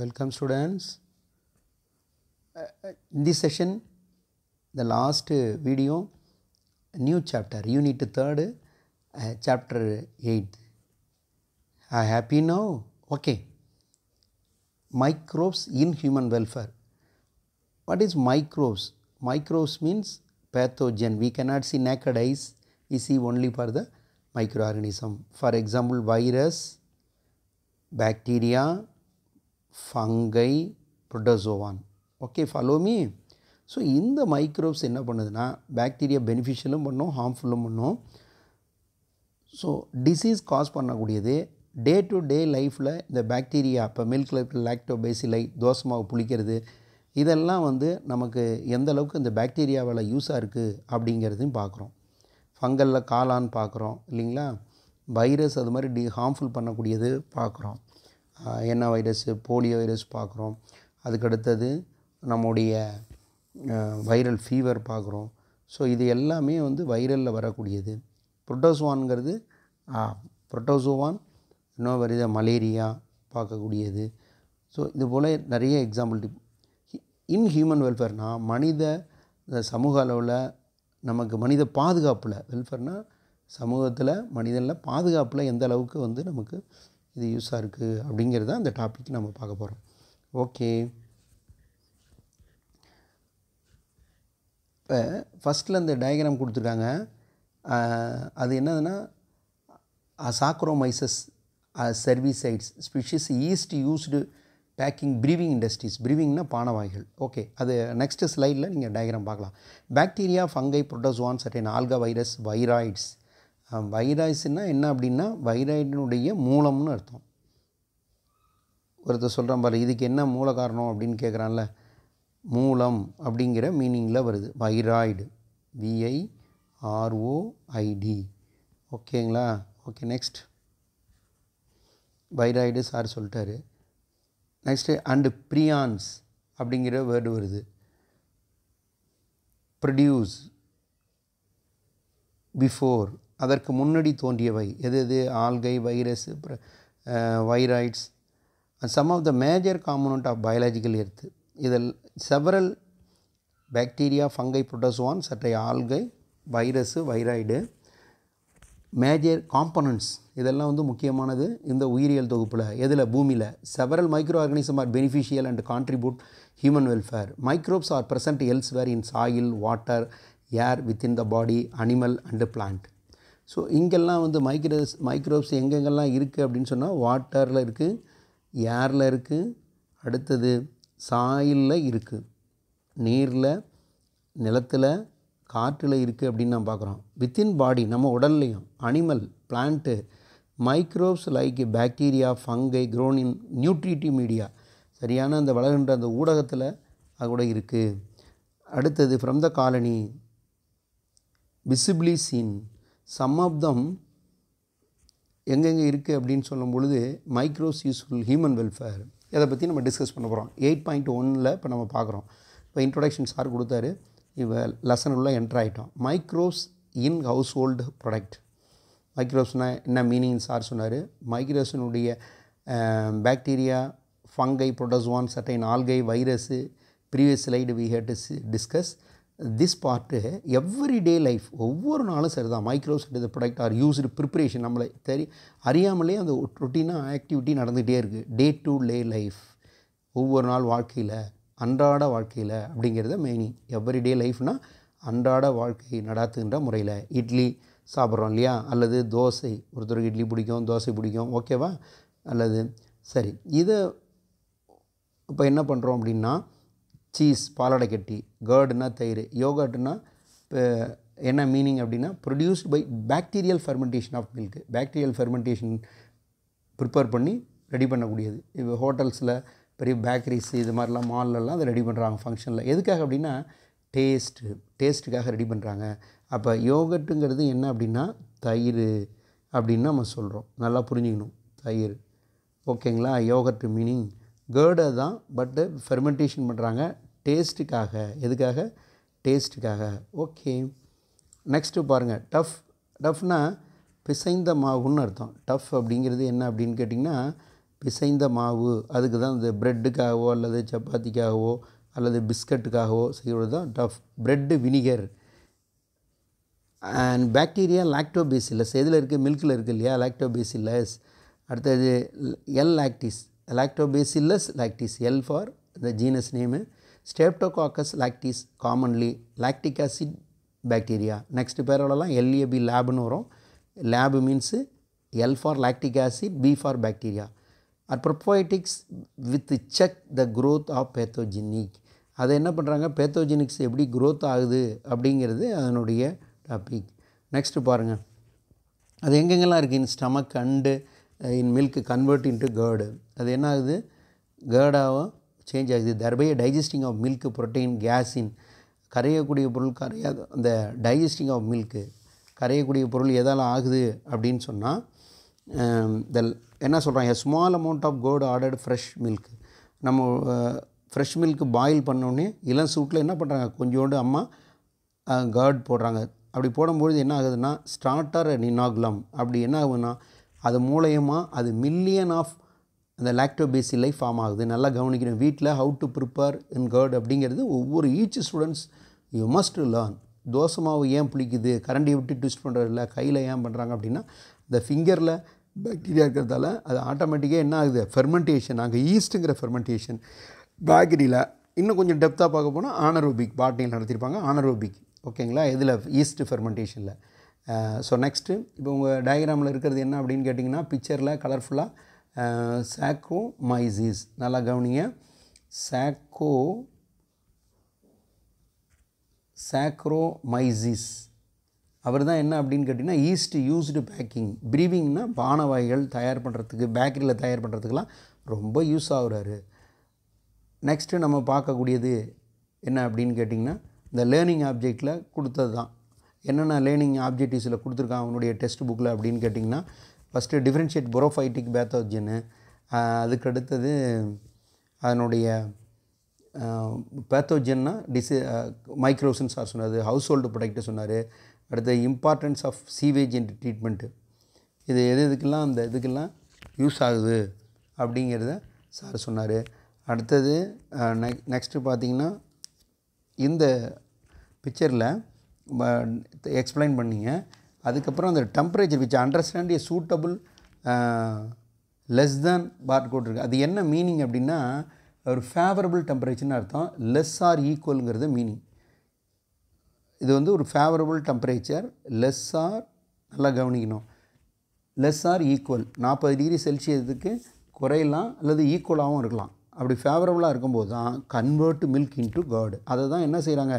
Welcome students. Uh, uh, in this session, the last uh, video, new chapter, unit 3rd, uh, chapter 8. Are happy now? Okay. Microbes in human welfare. What is microbes? Microbes means pathogen. We cannot see naked eyes. We see only for the microorganism. For example, virus, bacteria, fungi protozoan okay follow me so இந்த microbes என்ன பண்ணுதுன்னா bacteria பெனிஃபிஷியலும் பண்ணும் ஹார்ம்ஃபுல்லும் பண்ணும் so disease cause பண்ணக்கூடியது day to day லைஃப்பில் இந்த bacteria இப்போ milk லாக்டோபேசிலை dosa புளிக்கிறது இதெல்லாம் வந்து நமக்கு எந்த அளவுக்கு இந்த பாக்டீரியாவால் யூஸாக இருக்குது அப்படிங்கிறதையும் பார்க்குறோம் ஃபங்கலில் காளான்னு பார்க்குறோம் இல்லைங்களா வைரஸ் அது மாதிரி டி ஹார்ம்ஃபுல் பண்ணக்கூடியது பார்க்குறோம் என்ன வைரஸு போலியோ வைரஸ் பார்க்குறோம் அதுக்கடுத்தது நம்முடைய வைரல் ஃபீவர் பார்க்குறோம் ஸோ இது எல்லாமே வந்து வைரலில் வரக்கூடியது புரோட்டோசோவான்ங்கிறது புரோட்டோசோவான் இன்னும் வருது மலேரியா பார்க்கக்கூடியது ஸோ இது போல் நிறைய எக்ஸாம்பிள் இன் ஹியூமன் வெல்ஃபேர்னால் மனித சமூக அளவில் நமக்கு மனித பாதுகாப்பில் வெல்ஃபேர்னால் சமூகத்தில் மனிதனில் பாதுகாப்பில் எந்த அளவுக்கு வந்து நமக்கு இது யூஸாக இருக்குது அப்படிங்கிறத அந்த டாபிக் நம்ம பார்க்க போகிறோம் ஓகே இப்போ ஃபஸ்ட்டில் அந்த டயக்ராம் கொடுத்துருக்காங்க அது என்னதுன்னா Saccharomyces cerevisiae species yeast used baking brewing industries ப்ரீவிங்னா பானவாய்கள் ஓகே அது நெக்ஸ்ட்டு ஸ்லைடில் நீங்கள் டயக்ராம் பார்க்கலாம் பாக்டீரியா ஃபங்கை புரோட்டோசுவான் சட்டன் ஆல்கா வைரஸ் வைராய்ட்ஸ் வைராய்ஸ்னால் என்ன அப்படின்னா வைராய்டினுடைய மூலம்னு அர்த்தம் ஒருத்தர் சொல்கிறான் பாரு இதுக்கு என்ன மூல காரணம் அப்படின்னு கேட்குறான்ல மூலம் அப்படிங்கிற மீனிங்கில் வருது வைராய்டு விஐ ஆர்ஓஐடி ஓகேங்களா ஓகே நெக்ஸ்ட் வைராய்டு சார் சொல்லிட்டாரு நெக்ஸ்ட்டு அண்டு ப்ரியான்ஸ் அப்படிங்கிற வேர்டு வருது ப்ரொடியூஸ் பிஃபோர் அதற்கு முன்னாடி தோன்றியவை எது எது algae virus viroids some of the major component of biological earth இதில் செவரல் பாக்டீரியா ஃபங்கை புரொட்டோசுவான் சற்றை algae virus viroid major components இதெல்லாம் வந்து முக்கியமானது இந்த உயிரியல் தொகுப்பில் எதில் பூமியில் several microorganism are beneficial and contribute human welfare microbes are present elsewhere in soil water air within the body animal and plant so இங்கெல்லாம் வந்து மைக்ரோஸ் மைக்ரோப்ஸ் எங்கெங்கெல்லாம் இருக்குது அப்படின்னு சொன்னால் வாட்டரில் இருக்குது ஏரில் இருக்குது அடுத்தது சாயிலில் இருக்குது நீரில் நிலத்தில் காற்றில் இருக்குது அப்படின்னு நான் பார்க்குறோம் வித்தின் பாடி நம்ம உடல்லையும் animal plant microbes like bacteria fungi grown in nutritive media சரியான அந்த வளர்கின்ற அந்த ஊடகத்தில் அது கூட இருக்குது அடுத்தது from the colony visibly seen சம்மாப்தம் எங்கெங்கே இருக்குது அப்படின்னு சொல்லும் பொழுது மைக்ரோஸ் யூஸ்ஃபுல் ஹியூமன் வெல்ஃபேர் இதை பற்றி நம்ம டிஸ்கஸ் பண்ண போகிறோம் எயிட் பாயிண்ட் ஒன்னில் இப்போ நம்ம பார்க்குறோம் இப்போ இன்ட்ரொடக்ஷன் சார் கொடுத்தாரு இவ லெசன் உள்ள என்டர் ஆகிட்டோம் microbes in household product மைக்ரோஸ்னால் என்ன மீனிங் சார் சொன்னார் மைக்ரோஸினுடைய பேக்டீரியா ஃபங்கை ஒன் சட்டை algae virus previous slide we had discuss this part every day life ஒவ்வொரு நாளும் சரி தான் microbes the product are used preparation நம்மளை தெரிய அறியாமலே அந்த ரொட்டீனாக ஆக்டிவிட்டி நடந்துகிட்டே இருக்குது டே டு டே லைஃப் ஒவ்வொரு நாள் வாழ்க்கையில் அன்றாட வாழ்க்கையில் அப்படிங்கிறத எவ்ரி டே லைஃப்னால் அன்றாட வாழ்க்கை நடாத்துகின்ற முறையில் இட்லி சாப்பிட்றோம் இல்லையா அல்லது தோசை ஒருத்தருக்கு இட்லி பிடிக்கும் தோசை பிடிக்கும் ஓகேவா அல்லது சரி இதை இப்போ என்ன பண்ணுறோம் அப்படின்னா சீஸ் பாலாடை கட்டி கேர்டுனா தயிர் யோகர்ட்னா என்ன மீனிங் அப்படின்னா produced by bacterial fermentation of milk bacterial fermentation prepare பண்ணி ரெடி பண்ணக்கூடியது இப்போ ஹோட்டல்ஸில் பெரிய பேக்கரிஸ் இது மாதிரிலாம் மால்லலாம் அதை ரெடி பண்ணுறாங்க ஃபங்க்ஷனில் எதுக்காக அப்படின்னா டேஸ்ட்டு டேஸ்ட்டுக்காக ரெடி பண்ணுறாங்க அப்போ யோகட்டுங்கிறது என்ன அப்படின்னா தயிர் அப்படின்னு நம்ம சொல்கிறோம் நல்லா புரிஞ்சுக்கணும் தயிர் ஓகேங்களா யோகட்டு மீனிங் கேர்டை தான் பட்டு ஃபெர்மெண்டேஷன் பண்ணுறாங்க டேஸ்ட்டுக்காக எதுக்காக டேஸ்ட்டுக்காக ஓகே நெக்ஸ்ட்டு பாருங்கள் டஃப் டஃப்னால் பிசைந்த மாவுன்னு அர்த்தம் டஃப் அப்படிங்கிறது என்ன அப்படின்னு கேட்டிங்கன்னா பிசைந்த மாவு அதுக்கு தான் இந்த ப்ரெட்டுக்காகவோ அல்லது சப்பாத்திக்காகவோ அல்லது பிஸ்கட்டுக்காகவோ செய்கிறது தான் dough bread vinegar and bacteria lactobacillus எதில் இருக்குது மில்கில் இருக்குது இல்லையா லாக்டோபேசிலஸ் அடுத்தது L lactis lactobacillus lactis L for the genus name. Streptococcus lactis commonly lactic acid bacteria. Next pair எல்லாம் LAB லேப்னு வரும் LAB means L for lactic acid, B for bacteria. Are probiotics with check the growth of pathogenic. அதை என்ன பண்ணுறாங்க பேத்தோஜெனிக்ஸ் எப்படி growth ஆகுது அப்படிங்கிறது அதனுடைய டாபிக் நெக்ஸ்ட்டு பாருங்கள் அது எங்கெங்கெல்லாம் இருக்குது stomach and in milk convert to curd அது என்ன ஆகுது கேர்டாக சேஞ்ச் ஆகுது தர்பைய digesting of milk protein casein கரையக்கூடிய பொருள் கரையாக அந்த டைஜஸ்டிங் ஆஃப் மில்க்கு கரையக்கூடிய பொருள் எதால் ஆகுது அப்படின்னு சொன்னால் த என்ன சொல்கிறாங்க ஸ்மால் அமௌண்ட் ஆஃப் கோடு ஆர்டர்டு ஃப்ரெஷ் மில்க் நம்ம ஃப்ரெஷ் மில்க் பாயில் பண்ணோடனே இளம் சூட்டில் என்ன பண்ணுறாங்க கொஞ்சோண்டு அம்மா கேர்ட் போடுறாங்க அப்படி போடும்பொழுது என்ன ஆகுதுன்னா ஸ்டார்டர் நினாகுலம் அப்படி என்ன ஆகுதுன்னா அது மூலயமா அது மில்லியன் ஆஃப் அந்த லாக்டோபேசி லைஃப் ஃபார்ம் ஆகுது நல்லா கவனிக்கணும் வீட்டில் how to prepare in curd அப்படிங்கிறது ஒவ்வொரு each students you must learn dosa மாவு ஏன் பிடிக்குது கரண்டியை விட்டு ட்விஸ்ட் பண்ணுறதில்ல கையில் ஏன் பண்ணுறாங்க அப்படின்னா இந்த ஃபிங்கரில் பாக்டீரியா இருக்கிறதால அது ஆட்டோமேட்டிக்காக என்ன ஆகுது ஃபெர்மெண்டேஷன் அங்கே ஈஸ்ட்டுங்கிற ஃபெர்மெண்டேஷன் பேக்கரியில் இன்னும் கொஞ்சம் டெப்த்தாக பார்க்க போனால் ஆனரோபிக் பாட்னியில் நடத்தியிருப்பாங்க ஆனரோபிக் ஓகேங்களா இதில் ஈஸ்ட் ஃபெர்மெண்டேஷனில் ஸோ நெக்ஸ்ட்டு இப்போ உங்கள் டயக்ராமில் இருக்கிறது என்ன அப்படின்னு கேட்டிங்கன்னா பிக்சரில் கலர்ஃபுல்லாக சாக்கோ மைசிஸ் நல்லா கவனிங்க சாக்கோ சாக்ரோமைசிஸ் அவர் தான் என்ன அப்படின்னு கேட்டிங்கன்னா ஈஸ்ட் யூஸ்டு பேக்கிங் ப்ரீவிங்னா பானவாய்கள் தயார் பண்ணுறதுக்கு பேக்கரியில் தயார் பண்ணுறதுக்கெலாம் ரொம்ப யூஸ் ஆகுறாரு நெக்ஸ்ட்டு நம்ம பார்க்கக்கூடியது என்ன அப்படின்னு கேட்டிங்கன்னா இந்த லேர்னிங் ஆப்ஜெக்டில் கொடுத்தது தான் என்னென்ன லேர்னிங் ஆப்ஜெக்டிவ்ஸில் கொடுத்துருக்கான் அவனுடைய டெஸ்ட் புக்கில் அப்படின்னு கேட்டிங்கன்னா ஃபஸ்ட்டு டிஃப்ரென்ஷியேட் புரோஃபைட்டிக் பேத்தாஜின்னு அதுக்கடுத்தது அதனுடைய பேத்தோஜன்னா டிசி மைக்ரோசன் சார் சொன்னார் ஹவுஸ் ஹோல்டு ப்ரொடக்ட்டு சொன்னார் அடுத்து importance of sewage and treatment இது எது இதுக்கெல்லாம் அந்த இதுக்கெல்லாம் யூஸ் ஆகுது அப்படிங்கிறத சார் சொன்னார் அடுத்தது நெக் நெக்ஸ்ட்டு பார்த்திங்கன்னா இந்த பிக்சரில் எக்ஸ்பிளைன் பண்ணிங்க அதுக்கப்புறம் அந்த temperature which understand a suitable less than பார்கோட் இருக்குது அது என்ன மீனிங் அப்படின்னா ஒரு ஃபேவரபிள் டெம்பரேச்சர்னு அர்த்தம் லெஸ் ஆர் ஈக்குவலுங்கிறது மீனிங் இது வந்து ஒரு ஃபேவரபிள் டெம்பரேச்சர் லெஸ் ஆர் நல்லா கவனிக்கணும் லெஸ் ஆர் ஈக்குவல் நாற்பது டிகிரி செல்சியஸுக்கு குறையலாம் அல்லது ஈக்குவலாகவும் இருக்கலாம் அப்படி ஃபேவரபுளாக இருக்கும்போது தான் கன்வெர்ட் மில்க் இன்ட்டு கேர்டு அதை தான் என்ன செய்கிறாங்க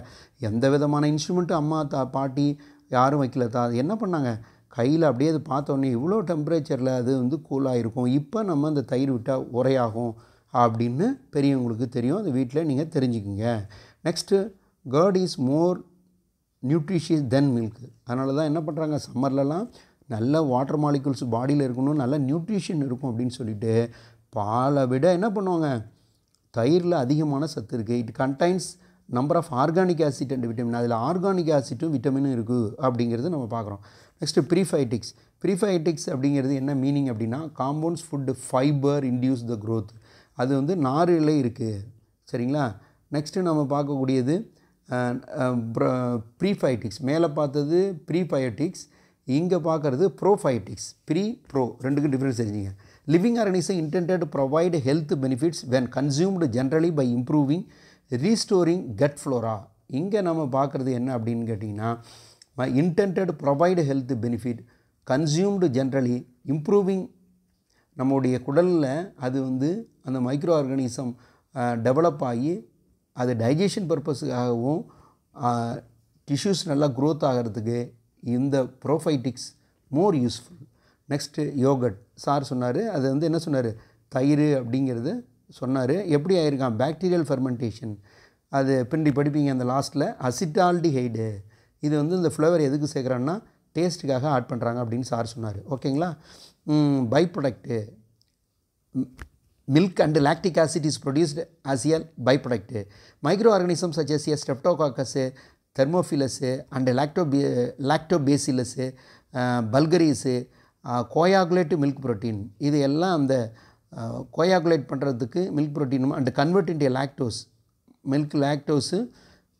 எந்த விதமான இன்ஸ்ட்ருமெண்ட்டும் அம்மா தா பாட்டி யாரும் வைக்கல தா என்ன பண்ணாங்க கையில் அப்படியே அது பார்த்தோன்னே இவ்வளோ டெம்பரேச்சரில் அது வந்து கூலாக இருக்கும் இப்போ நம்ம அந்த தயிர் விட்டால் உரையாகும் அப்படின்னு பெரியவங்களுக்கு தெரியும் அது வீட்டில் நீங்கள் தெரிஞ்சுக்கிங்க next curd is more nutritious then milk அதனால தான் என்ன பண்ணுறாங்க சம்மர்லலாம் நல்ல வாட்டர் மாலிகுல்ஸ் பாடியில் இருக்கணும் நல்ல நியூட்ரிஷன் இருக்கும் அப்படின்னு சொல்லிட்டு பாலை விட என்ன பண்ணுவாங்க தயிரில் அதிகமான சத்து இருக்குது it contains number of organic acid and vitamin அதில் ஆர்கானிக் ஆசிட்டும் விட்டமினும் இருக்குது அப்படிங்கிறது நம்ம பார்க்குறோம் நெக்ஸ்ட்டு ப்ரீஃபைட்டிக்ஸ் ப்ரீஃபைட்டிக்ஸ் அப்படிங்கிறது என்ன மீனிங் அப்படின்னா compounds food fibre induce the growth அது வந்து நாரில் இருக்குது சரிங்களா நெக்ஸ்ட்டு நம்ம பார்க்கக்கூடியது ப்ரீஃபைட்டிக்ஸ் மேலே பார்த்தது ப்ரீஃபயட்டிக்ஸ் இங்கே பார்க்குறது ப்ரோஃபைட்டிக்ஸ் ப்ரீ ப்ரோ ரெண்டுக்கும் டிஃப்ரென்ஸ் தெரிஞ்சுங்க living organism intended provide provide benefits when when generally by improving restoring gut flora இங்கே நம்ம பார்க்குறது என்ன அப்படின்னு கேட்டிங்கன்னா intended provide health benefit consumed generally improving நம்முடைய குடலில் அது வந்து அந்த மைக்ரோ ஆர்கனிசம் டெவலப் ஆகி அது டைஜஷன் பர்பஸுக்காகவும் டிஷ்யூஸ் நல்லா க்ரோத் ஆகிறதுக்கு இந்த probiotics more useful next yogurt sir சொன்னார் அது வந்து என்ன சொன்னார் தயிர் அப்படிங்கிறது சொன்னார் எப்படி ஆயிருக்கான் பேக்டீரியல் ஃபெர்மெண்டேஷன் அது பின்னி படிப்பீங்க அந்த லாஸ்ட்டில் அசிட்டால்டிஹைடு இது வந்து இந்த ஃப்ளேவர் எதுக்கு சேர்க்குறான்னா டேஸ்ட்டுக்காக ஆட் பண்ணுறாங்க அப்படின்னு சார் சொன்னார் ஓகேங்களா by product milk and lactic acid is produced as year by product micro organism such as streptococcus thermophilus and லாக்டோபே lactobacillus bulgaricus coagulate milk protein இது எல்லாம் அந்த கோயாகுலேட் பண்ணுறதுக்கு milk protein and convert into lactose milk lactose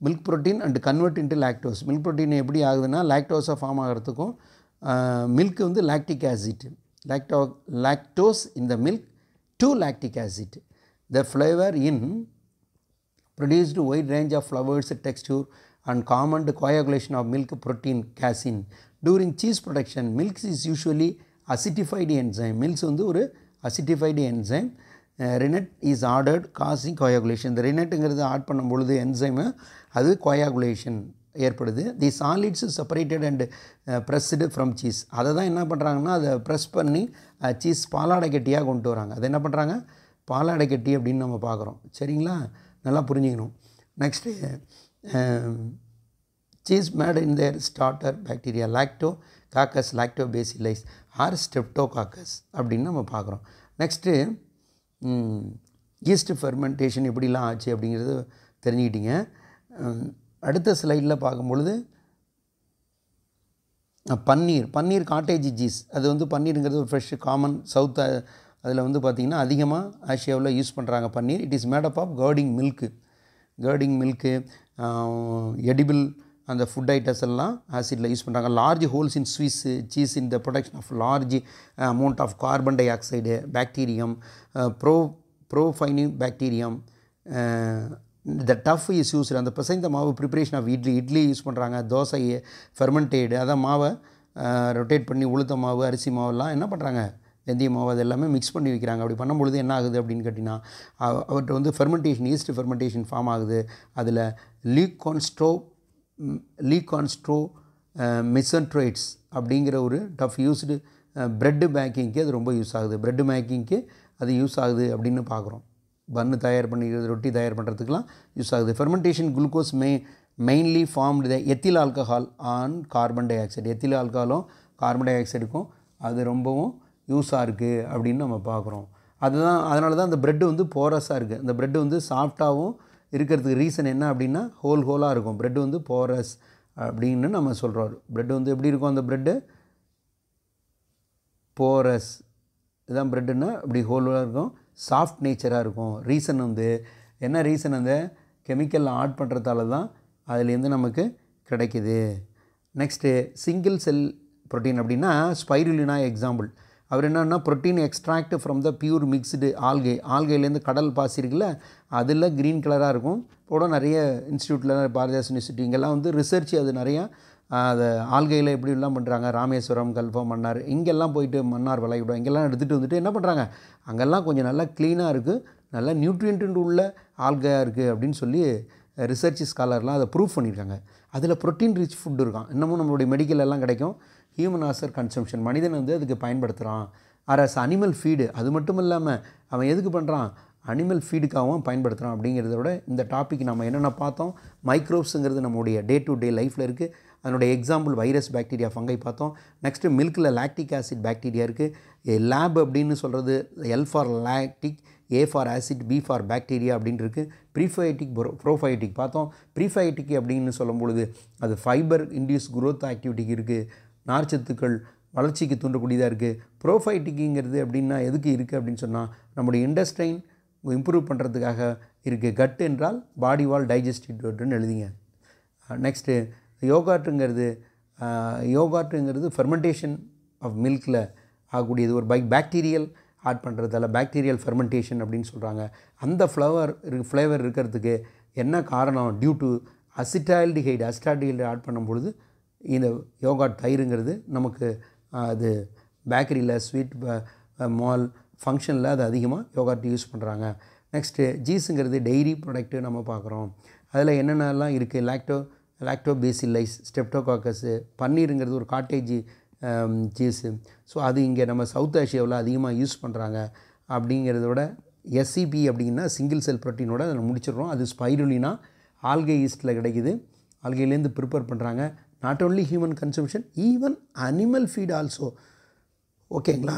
milk protein and convert into lactose milk protein எப்படி ஆகுதுன்னா லாக்டோஸாக form ஆகிறதுக்கும் milk வந்து லாக்டிக் ஆசிட் லாக்டோ லாக்டோஸ் இந்த milk to lactic acid the flavour in produced white range of flowers texture and common coagulation of milk protein casein during cheese production milks is usually acidified enzyme milks வந்து ஒரு acidified enzyme rennet is ordered causing coagulation இந்த ரினட்டுங்கிறது add பண்ணும் பொழுது enzyme அது coagulation ஏற்படுது the solids separated and pressed from cheese அதை தான் என்ன பண்ணுறாங்கன்னா அதை ப்ரெஸ் பண்ணி சீஸ் uh, பாலாடை கட்டியாக கொண்டு வராங்க அதை என்ன பண்ணுறாங்க பாலாடை கட்டி அப்படின்னு நம்ம பார்க்குறோம் சரிங்களா நல்லா புரிஞ்சுக்கணும் next cheese in Cheese made in their starter bacteria lactococcus, or streptococcus அப்படின்னு நம்ம பார்க்குறோம் நெக்ஸ்ட்டு ஈஸ்ட் ஃபெர்மெண்டேஷன் எப்படிலாம் ஆச்சு அப்படிங்கிறது தெரிஞ்சுக்கிட்டீங்க அடுத்த ஸ்லைடில் பார்க்கும்பொழுது பன்னீர் பன்னீர் காட்டேஜ் ஜீஸ் அது வந்து பன்னீருங்கிறது ஒரு ஃப்ரெஷ்ஷு காமன் சவுத் அதில் வந்து பார்த்திங்கன்னா அதிகமாக ஆசியாவில் யூஸ் பண்ணுறாங்க paneer it is made up of curdling milk curdling milk edible அந்த ஃபுட் ஐட்டம்ஸ் எல்லாம் ஆசிடில் யூஸ் பண்ணுறாங்க large holes in Swiss cheese in the production of large amount of carbon dioxide bacterium pro ப்ரோஃபைனிங் bacterium the dough is use அந்த பிசைந்த மாவு preparation of idli idli use பண்ணுறாங்க தோசை ஃபெர்மெண்டேடு அதான் மாவை ரொட்டேட் uh, பண்ணி உளுத்த மாவு அரிசி மாவெல்லாம் என்ன பண்ணுறாங்க வெந்தய மாவு அது எல்லாமே மிக்ஸ் பண்ணி வைக்கிறாங்க அப்படி பண்ணும்பொழுது என்ன ஆகுது அப்படின்னு கேட்டிங்கன்னா அவர்கிட்ட வந்து ஃபெர்மெண்டேஷன் ஈஸ்ட் ஃபெர்மெண்டேஷன் ஃபார்ம் ஆகுது அதில் லீக் கான்ஸ்ட்ரோவ் லீ கான்ஸ்ட்ரோ மிசன்ட்ரேட்ஸ் அப்படிங்கிற ஒரு டஃப் யூஸ்டு ப்ரெட்டு பேக்கிங்க்கு அது ரொம்ப யூஸ் ஆகுது ப்ரெட்டு மேக்கிங்க்கு அது யூஸ் ஆகுது அப்படின்னு பார்க்குறோம் பன்னு தயார் பண்ணிக்கிறது ரொட்டி தயார் பண்ணுறதுக்கெலாம் யூஸ் ஆகுது ஃபெர்மெண்டேஷன் குளுக்கோஸ் மெய் mainly formed the ethyl alcohol and carbon dioxide ethyl ஆல்கஹாலும் கார்பன் டை ஆக்சைடுக்கும் அது ரொம்பவும் யூஸாக இருக்குது அப்படின்னு நம்ம பார்க்குறோம் அதுதான் அதனால தான் அந்த ப்ரெட்டு வந்து போரஸாக இருக்குது அந்த ப்ரெட்டு வந்து சாஃப்டாகவும் இருக்கிறதுக்கு ரீசன் என்ன அப்படின்னா ஹோல் ஹோலாக இருக்கும் ப்ரெட் வந்து போரஸ் அப்படின்னு நம்ம சொல்கிறோம் ப்ரெட் வந்து எப்படி இருக்கும் அந்த ப்ரெட்டு போரஸ் இதுதான் ப்ரெட்டுன்னா இப்படி ஹோலாக இருக்கும் சாஃப்ட் நேச்சராக இருக்கும் ரீசன் வந்து என்ன ரீசன் அந்த கெமிக்கலில் ஆட் பண்ணுறதால தான் அதுலேருந்து நமக்கு கிடைக்கிது நெக்ஸ்ட்டு சிங்கிள் செல் ப்ரோட்டீன் அப்படின்னா ஸ்பைருலினா எக்ஸாம்பிள் அவர் என்னென்னா protein extract from the pure mixed algae ஆல்கைலேருந்து கடல் பாசி இருக்குல்ல அதில் க்ரீன் கலராக இருக்கும் கூட நிறைய இன்ஸ்டியூட்டில் பாரதிதாஸ் யூனிவர்சிட்டி இங்கெல்லாம் வந்து ரிசர்ச் அது நிறையா அதை ஆல்கையில் எப்படிலாம் பண்ணுறாங்க ராமேஸ்வரம் கல்ஃபா மன்னார் இங்கெல்லாம் போயிட்டு மன்னார் விளையாடும் இங்கெல்லாம் எடுத்துகிட்டு வந்துட்டு என்ன பண்ணுறாங்க அங்கெல்லாம் கொஞ்சம் நல்லா க்ளீனாக இருக்குது நல்லா நியூட்ரியன்ட்டு உள்ள ஆல்கையாக இருக்குது அப்படின்னு சொல்லி ரிசர்ச் ஸ்காலர்லாம் அதை ப்ரூவ் பண்ணியிருக்காங்க அதில் ப்ரோட்டீன் ரிச் ஃபுட் இருக்கான் இன்னமும் நம்மளுடைய மெடிக்கல் எல்லாம் கிடைக்கும் ஹியூமன் ஆசர் கன்சம்ஷன் மனிதன் வந்து அதுக்கு பயன்படுத்துகிறான் அரஸ் அனிமல் ஃபீடு அது மட்டும் இல்லாமல் அவன் எதுக்கு பண்ணுறான் அனிமல் ஃபீடுக்காகவும் பயன்படுத்துகிறான் அப்படிங்கிறத விட இந்த டாபிக் நம்ம என்னென்ன பார்த்தோம் மைக்ரோப்ஸுங்கிறது நம்முடைய டே டு டே லைஃப்பில் இருக்குது அதனுடைய எக்ஸாம்பிள் வைரஸ் பாக்டீரியா ஃபங்கை பார்த்தோம் நெக்ஸ்ட்டு மில்கில் லாக்டிக் ஆசிட் பாக்டீரியா இருக்குது லேப் அப்படின்னு சொல்கிறது L for lactic A for acid B for bacteria அப்படின்ட்டு இருக்குது ப்ரீஃபயோட்டிக் ப்ரோ ப்ரோஃபயோட்டிக் பார்த்தோம் ப்ரீஃபயோட்டிக் அப்படின்னு சொல்லும் பொழுது அது ஃபைபர் இன்டியூஸ் குரோத் ஆக்டிவிட்டிக்கு இருக்குது நார்ச்சத்துக்கள் வளர்ச்சிக்கு தூண்டக்கூடியதாக இருக்குது ப்ரோஃபைட்டிக்குங்கிறது அப்படின்னா எதுக்கு இருக்குது அப்படின்னு சொன்னால் நம்முடைய இண்டஸ்ட்ரைன் இம்ப்ரூவ் பண்ணுறதுக்காக இருக்குது கட் என்றால் பாடி வால் டைஜஸ்டிவ்னு எழுதிங்க நெக்ஸ்ட்டு யோகாட்டுங்கிறது யோகாட்டுங்கிறது ஃபெர்மெண்டேஷன் ஆஃப் மில்கில் ஆகக்கூடியது ஒரு பை பாக்டீரியல் ஆட் பண்ணுறதால பாக்டீரியல் ஃபெர்மெண்டேஷன் அப்படின்னு சொல்கிறாங்க அந்த ஃப்ளவர் ஃப்ளேவர் இருக்கிறதுக்கு என்ன காரணம் due to acetaldehyde acetaldehyde add பண்ணும்பொழுது இந்த யோகா தயிருங்கிறது நமக்கு அது பேக்கரியில் ஸ்வீட் மால் ஃபங்க்ஷனில் அது அதிகமாக யோகா டீ யூஸ் பண்ணுறாங்க நெக்ஸ்ட்டு ஜீஸுங்கிறது டெய்ரி ப்ராடக்ட்டு நம்ம பார்க்குறோம் அதில் என்னென்னலாம் இருக்குது லாக்டோ லாக்டோபீசிலைஸ் ஸ்டெப்டோகாக்கஸு பன்னீருங்கிறது ஒரு காட்டேஜ் ஜீஸு ஸோ அது இங்கே நம்ம சவுத் ஆசியாவில் அதிகமாக யூஸ் பண்ணுறாங்க அப்படிங்கிறதோட எஸ்சிபி e அப்படின்னா சிங்கிள் செல் ப்ரோட்டீனோட அதை முடிச்சிடுறோம் அது ஸ்பைருலினா ஆல்கை ஈஸ்ட்டில் கிடைக்குது ஆல்கையிலேருந்து ப்ரிப்பேர் பண்ணுறாங்க not only human consumption even animal feed also ஓகேங்களா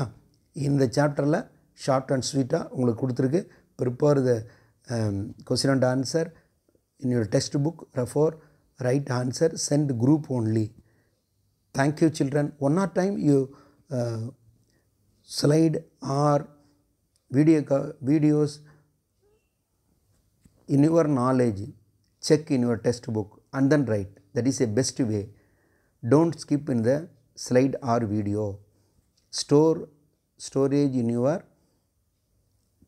இந்த சாப்டரில் ஷார்ட் அண்ட் ஸ்வீட்டாக உங்களுக்கு கொடுத்துருக்கு prepare the question and answer in your text book before write answer send group only thank you children one or time you slide or video க videos in your knowledge check in your test book and then write that is a best way. Don't skip in the slide or video. Store storage in your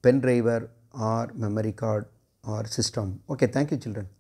pen driver or memory card or system. Okay, thank you children.